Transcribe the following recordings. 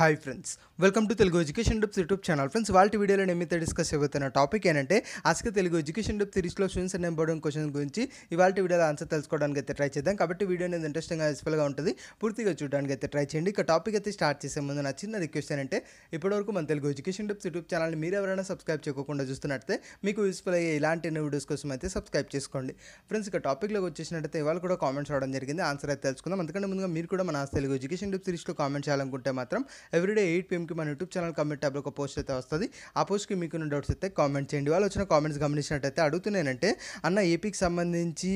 hi friends welcome to Telugu education tips YouTube channel friends వాళ్ళ వీడియోలో నేను మీతో డిస్కస్ అయిపోతున్న టాపిక్ ఏంటంటే అసలు తెలుగు ఎడ్యుకేషన్ డెప్ సిరీస్లో స్టూడెంట్స్ అండ్ ఇంపార్టెంట్ క్వశ్చన్ గురించి ఇవాళ వీడియోలో ఆన్సర్ తెలుసుకోవడానికి అయితే ట్రై చేద్దాం కాబట్టి వీడియో అనేది ఇంట్రెస్టింగ్గా యూస్ఫుల్గా ఉంటుంది పూర్తిగా చూడడానికి అయితే ట్రై చేయండి ఇక టాపిక్ అయితే స్టార్ట్ చేసే ముందు నా చిన్న రిక్వెస్ట్ ఏంటంటే ఇప్పటివరకు మన తెలుగు ఎడ్యుకేషన్ డిప్స్ యూట్యూబ్ ఛానల్ని మీరు ఎవరైనా సబ్స్క్రైబ్ చేయకుండా చూస్తున్నట్టే మీకు యూస్ఫుల్ అయ్యే ఇలాంటి వీడియోస్ కోసం అయితే సబ్స్క్రైబ్ చేసుకోండి ఫ్రెండ్స్ ఇక టాపిక్లోకి వచ్చేసినట్టయితే ఇవాళ కూడా కామెంట్స్ రావడం జరిగింది ఆన్సర్ అయితే తెలుసుకుందాం అందుకంటే ముందుగా మీరు కూడా మన తెలుగు ఎడ్యుకేషన్ డిప్ సిరీస్లో కామెంట్ చేయాలనుకుంటే మాత్రం ఎవ్రీడే ఎయిట్ పిఎంకి మన యూట్యూబ్ ఛానల్ కమెంట్ ట్యాబ్లో ఒక పోస్ట్ అయితే వస్తుంది ఆ పోస్ట్కి మీకు డౌట్స్ అయితే కామెంట్ చేయండి వాళ్ళు వచ్చిన కామెంట్స్ గమనించినట్టయితే అడుగుతున్నానంటే అన్న ఏపీకి సంబంధించి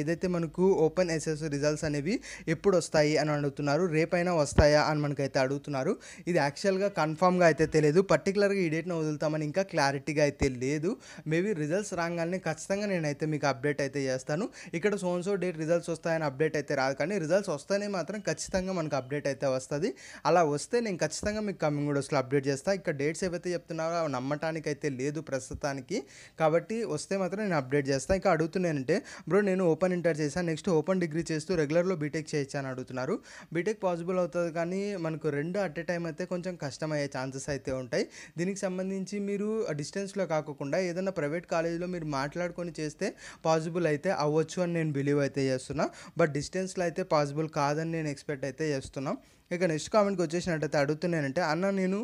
ఏదైతే మనకు ఓపెన్ ఎస్ఎస్ రిజల్ట్స్ అనేవి ఎప్పుడు వస్తాయి అని అడుగుతున్నారు రేపైనా వస్తాయా అని మనకైతే అడుగుతున్నారు ఇది యాక్చువల్గా కన్ఫామ్గా అయితే తెలియదు పర్టికులర్గా ఈ డేట్ని వదులుతామని ఇంకా క్లారిటీగా అయితే లేదు మేబీ రిజల్ట్స్ రాగానే ఖచ్చితంగా నేనైతే మీకు అప్డేట్ అయితే చేస్తాను ఇక్కడ సోన్ సో డేట్ రిజల్ట్స్ వస్తాయని అప్డేట్ అయితే రాదు కానీ రిజల్ట్స్ వస్తేనే మాత్రం ఖచ్చితంగా మనకు అప్డేట్ అయితే వస్తుంది అలా వస్తే నేను ఖచ్చితంగా మీకు కమింగ్ వీడియోస్లో అప్డేట్ చేస్తాను ఇక్కడ డేట్స్ ఏవైతే చెప్తున్నారో అవి అయితే లేదు ప్రస్తుతానికి కాబట్టి వస్తే మాత్రం నేను అప్డేట్ చేస్తాను ఇంకా అడుగుతున్నానంటే బ్రో నేను ఓపెన్ ఇంటర్ చేశాను నెక్స్ట్ ఓపెన్ డిగ్రీ చేస్తూ రెగ్యులర్లో బీటెక్ చేయొచ్చు అని అడుగుతున్నారు బీటెక్ పాసిబుల్ అవుతుంది కానీ మనకు రెండు అట్ ఏ టైం అయితే కొంచెం కష్టమయ్యే ఛాన్సెస్ అయితే ఉంటాయి దీనికి సంబంధించి మీరు డిస్టెన్స్లో కాకుండా ఏదైనా ప్రైవేట్ కాలేజీలో మీరు మాట్లాడుకొని చేస్తే పాసిబుల్ అయితే అవ్వచ్చు అని నేను బిలీవ్ అయితే చేస్తున్నా బట్ డిస్టెన్స్లో అయితే పాసిబుల్ కాదని నేను ఎక్స్పెక్ట్ అయితే చేస్తున్నాం ఇక నెక్స్ట్ కామెంట్కి వచ్చేసినట్టయితే అడుగుతున్నానంటే అన్న నేను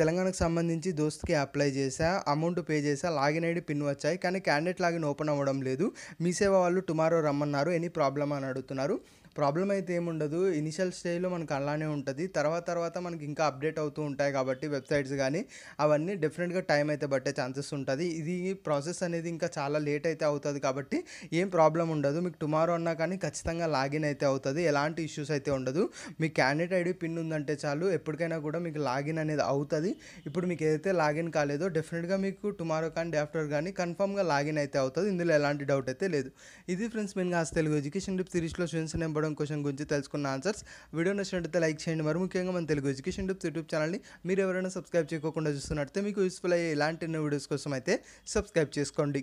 తెలంగాణకు సంబంధించి దోస్త్కి అప్లై చేశా అమౌంట్ పే చేశా లాగిన్ ఐడి పిన్ వచ్చాయి కానీ క్యాండిడేట్ లాగిన్ ఓపెన్ అవ్వడం లేదు మీ సేవ వాళ్ళు టుమారో రమ్మన్నారు ఎనీ ప్రాబ్లమ్ అని అడుగుతున్నారు ప్రాబ్లం అయితే ఏముండదు ఇనిషియల్ స్టేజ్లో మనకు అలానే ఉంటుంది తర్వాత తర్వాత మనకి ఇంకా అప్డేట్ అవుతూ ఉంటాయి కాబట్టి వెబ్సైట్స్ కానీ అవన్నీ డెఫినెట్గా టైం అయితే పట్టే ఛాన్సెస్ ఉంటుంది ఇది ప్రాసెస్ అనేది ఇంకా చాలా లేట్ అయితే అవుతుంది కాబట్టి ఏం ప్రాబ్లం ఉండదు మీకు టుమారో అన్నా కానీ ఖచ్చితంగా లాగిన్ అయితే అవుతుంది ఎలాంటి ఇష్యూస్ అయితే ఉండదు మీ క్యాండిడేట్ ఐడి పిన్ ఉందంటే చాలు ఎప్పటికైనా కూడా మీకు లాగిన్ అనేది అవుతుంది ఇప్పుడు మీకు ఏదైతే లాగిన్ కాలేదో డెఫినెట్గా మీకు టుమారో కానీ డే ఆఫ్టర్ కానీ కన్ఫామ్గా లాగిన్ అయితే అవుతుంది ఇందులో ఎలాంటి డౌట్ అయితే లేదు ఇది ఫ్రెండ్స్ మీకు కాస్త తెలుగు ఎడ్యుకేషన్ టిప్ సిరీస్లో స్టూడెంట్స్ నెంబర్ రావడం క్వశ్చన్ గురించి తెలుసుకున్న ఆన్సర్స్ వీడియో నచ్చినట్టయితే లైక్ చేయండి మరి ముఖ్యంగా మన తెలుగు ఎడ్యుకేషన్ టిప్స్ యూట్యూబ్ ఛానల్ని మీరు ఎవరైనా సబ్స్క్రైబ్ చేయకుండా చూస్తున్నట్టయితే మీకు యూస్ఫుల్ అయ్యే ఇలాంటి వీడియోస్ కోసం అయితే సబ్స్క్రైబ్ చేసుకోండి